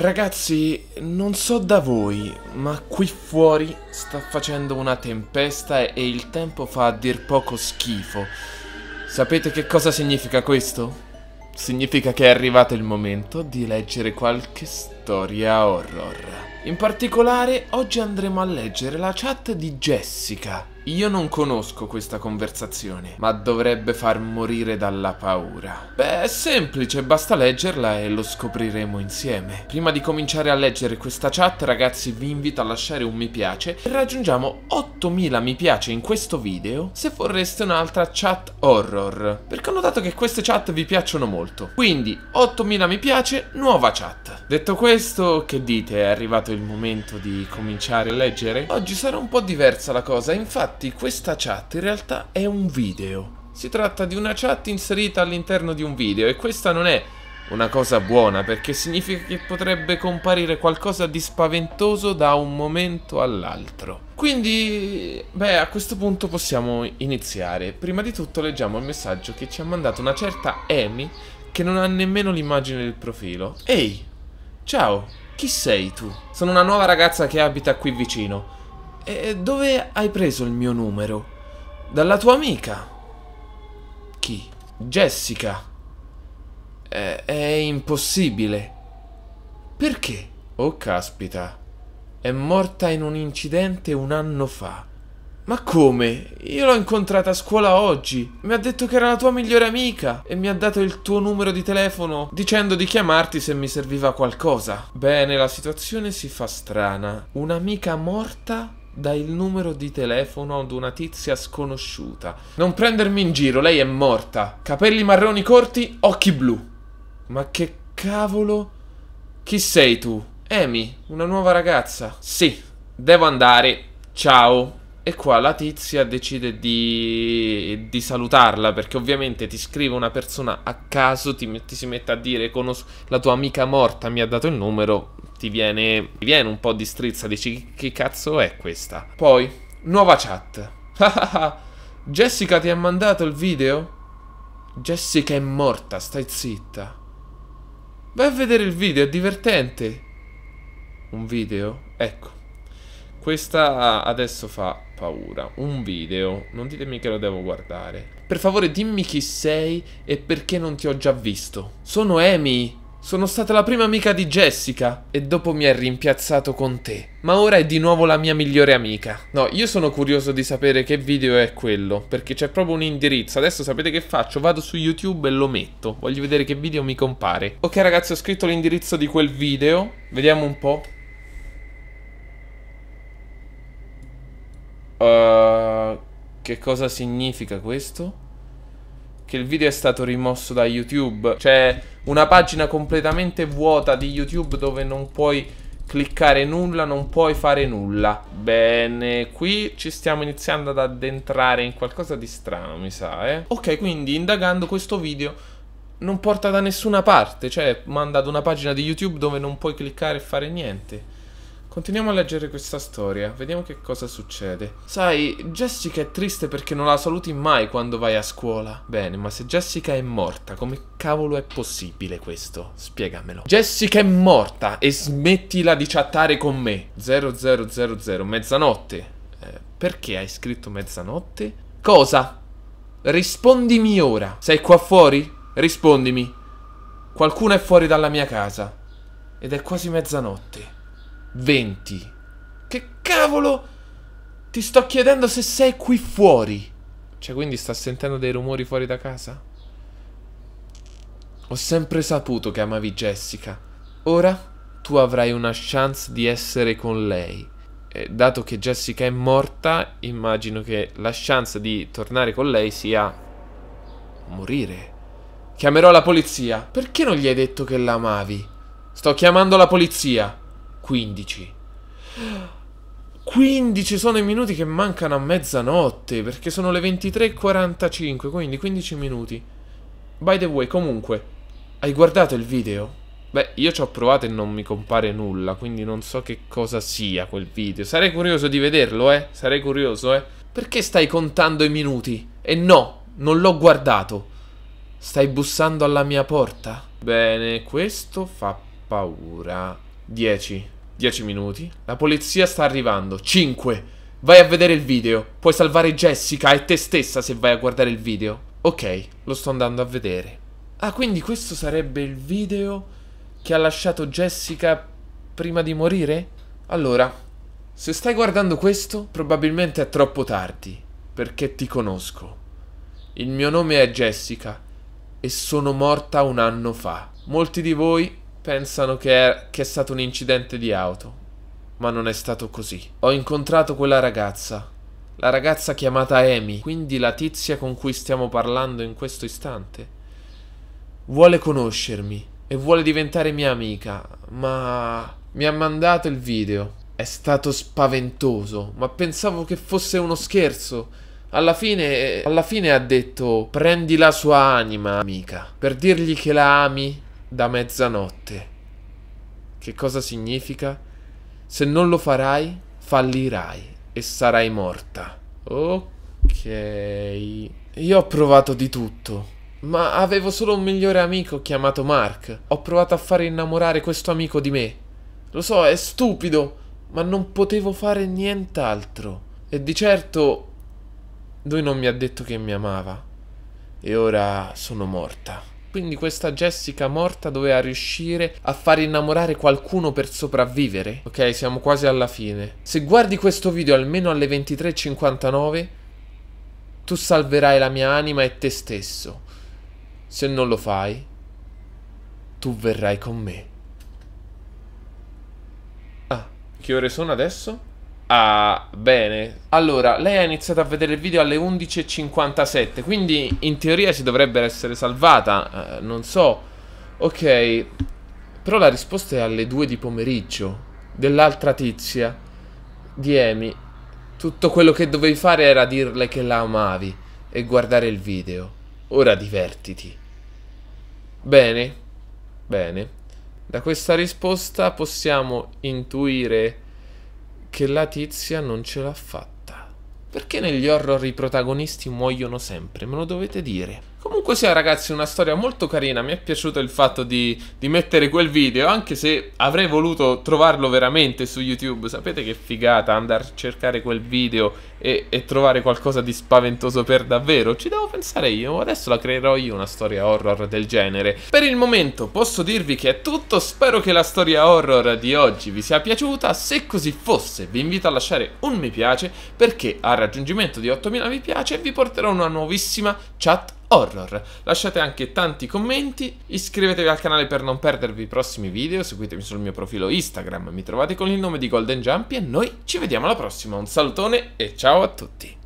Ragazzi, non so da voi, ma qui fuori sta facendo una tempesta e il tempo fa a dir poco schifo. Sapete che cosa significa questo? Significa che è arrivato il momento di leggere qualche storia horror. In particolare, oggi andremo a leggere la chat di Jessica, io non conosco questa conversazione, ma dovrebbe far morire dalla paura. Beh, è semplice, basta leggerla e lo scopriremo insieme. Prima di cominciare a leggere questa chat, ragazzi, vi invito a lasciare un mi piace e raggiungiamo 8000 mi piace in questo video se vorreste un'altra chat horror, perché ho notato che queste chat vi piacciono molto. Quindi, 8000 mi piace, nuova chat. Detto questo, che dite? È arrivato il momento di cominciare a leggere? Oggi sarà un po' diversa la cosa, infatti Infatti questa chat in realtà è un video. Si tratta di una chat inserita all'interno di un video e questa non è una cosa buona perché significa che potrebbe comparire qualcosa di spaventoso da un momento all'altro. Quindi, beh, a questo punto possiamo iniziare. Prima di tutto leggiamo il messaggio che ci ha mandato una certa Amy che non ha nemmeno l'immagine del profilo. Ehi, ciao, chi sei tu? Sono una nuova ragazza che abita qui vicino. E dove hai preso il mio numero? Dalla tua amica. Chi? Jessica. È, è impossibile. Perché? Oh caspita. È morta in un incidente un anno fa. Ma come? Io l'ho incontrata a scuola oggi. Mi ha detto che era la tua migliore amica e mi ha dato il tuo numero di telefono dicendo di chiamarti se mi serviva qualcosa. Bene, la situazione si fa strana. Un'amica morta dai il numero di telefono ad una tizia sconosciuta. Non prendermi in giro, lei è morta. Capelli marroni corti, occhi blu. Ma che cavolo? Chi sei tu? Amy, una nuova ragazza. Sì, devo andare. Ciao. E qua la tizia decide di, di, salutarla perché ovviamente ti scrive una persona a caso, ti, ti si mette a dire conosco, la tua amica morta mi ha dato il numero, ti viene, ti viene un po' di strizza, dici che cazzo è questa? Poi, nuova chat. Jessica ti ha mandato il video? Jessica è morta, stai zitta. Vai a vedere il video, è divertente. Un video? Ecco. Questa adesso fa paura. Un video. Non ditemi che lo devo guardare. Per favore dimmi chi sei e perché non ti ho già visto. Sono Amy. Sono stata la prima amica di Jessica e dopo mi ha rimpiazzato con te. Ma ora è di nuovo la mia migliore amica. No, io sono curioso di sapere che video è quello, perché c'è proprio un indirizzo. Adesso sapete che faccio? Vado su YouTube e lo metto. Voglio vedere che video mi compare. Ok ragazzi, ho scritto l'indirizzo di quel video. Vediamo un po'. Uh, che cosa significa questo? Che il video è stato rimosso da YouTube. C'è cioè, una pagina completamente vuota di YouTube dove non puoi cliccare nulla, non puoi fare nulla. Bene, qui ci stiamo iniziando ad addentrare in qualcosa di strano, mi sa, eh. Ok, quindi indagando questo video non porta da nessuna parte, cioè manda ad una pagina di YouTube dove non puoi cliccare e fare niente. Continuiamo a leggere questa storia, vediamo che cosa succede. Sai, Jessica è triste perché non la saluti mai quando vai a scuola. Bene, ma se Jessica è morta, come cavolo è possibile questo? Spiegamelo. Jessica è morta e smettila di chattare con me. 0000, mezzanotte. Eh, perché hai scritto mezzanotte? Cosa? Rispondimi ora. Sei qua fuori? Rispondimi. Qualcuno è fuori dalla mia casa. Ed è quasi mezzanotte. 20. Che cavolo? Ti sto chiedendo se sei qui fuori. Cioè, quindi sta sentendo dei rumori fuori da casa? Ho sempre saputo che amavi Jessica. Ora tu avrai una chance di essere con lei. E dato che Jessica è morta, immagino che la chance di tornare con lei sia morire. Chiamerò la polizia. Perché non gli hai detto che l'amavi? Sto chiamando la polizia. 15. 15 sono i minuti che mancano a mezzanotte, perché sono le 23.45, quindi 15 minuti. By the way, comunque, hai guardato il video? Beh, io ci ho provato e non mi compare nulla, quindi non so che cosa sia quel video. Sarei curioso di vederlo, eh? Sarei curioso, eh? Perché stai contando i minuti? E no, non l'ho guardato. Stai bussando alla mia porta? Bene, questo fa paura. 10. 10 minuti. La polizia sta arrivando. 5. Vai a vedere il video. Puoi salvare Jessica e te stessa se vai a guardare il video. Ok, lo sto andando a vedere. Ah, quindi questo sarebbe il video che ha lasciato Jessica prima di morire? Allora, se stai guardando questo, probabilmente è troppo tardi, perché ti conosco. Il mio nome è Jessica e sono morta un anno fa. Molti di voi pensano che è, che è stato un incidente di auto, ma non è stato così. Ho incontrato quella ragazza, la ragazza chiamata Amy, quindi la tizia con cui stiamo parlando in questo istante. Vuole conoscermi e vuole diventare mia amica, ma mi ha mandato il video. È stato spaventoso, ma pensavo che fosse uno scherzo. Alla fine, alla fine ha detto prendi la sua anima, amica, per dirgli che la ami da mezzanotte. Che cosa significa? Se non lo farai, fallirai e sarai morta. Ok. Io ho provato di tutto. Ma avevo solo un migliore amico chiamato Mark. Ho provato a fare innamorare questo amico di me. Lo so, è stupido, ma non potevo fare nient'altro. E di certo lui non mi ha detto che mi amava. E ora sono morta. Quindi questa Jessica morta doveva riuscire a far innamorare qualcuno per sopravvivere? Ok, siamo quasi alla fine. Se guardi questo video almeno alle 23.59, tu salverai la mia anima e te stesso. Se non lo fai, tu verrai con me. Ah, che ore sono adesso? Ah, bene. Allora, lei ha iniziato a vedere il video alle 11.57, quindi in teoria si dovrebbe essere salvata, uh, non so. Ok, però la risposta è alle 2 di pomeriggio, dell'altra tizia, di Amy. Tutto quello che dovevi fare era dirle che la amavi e guardare il video. Ora divertiti. Bene, bene. Da questa risposta possiamo intuire che la tizia non ce l'ha fatta. Perché negli horror i protagonisti muoiono sempre? Me lo dovete dire. Comunque sia ragazzi una storia molto carina, mi è piaciuto il fatto di, di, mettere quel video, anche se avrei voluto trovarlo veramente su YouTube, sapete che figata andare a cercare quel video e, e trovare qualcosa di spaventoso per davvero, ci devo pensare io, adesso la creerò io una storia horror del genere. Per il momento posso dirvi che è tutto, spero che la storia horror di oggi vi sia piaciuta, se così fosse vi invito a lasciare un mi piace perché al raggiungimento di 8000 mi piace vi porterò una nuovissima chat horror. Lasciate anche tanti commenti, iscrivetevi al canale per non perdervi i prossimi video, seguitemi sul mio profilo Instagram, mi trovate con il nome di Golden Jumpy e noi ci vediamo alla prossima. Un salutone e ciao a tutti!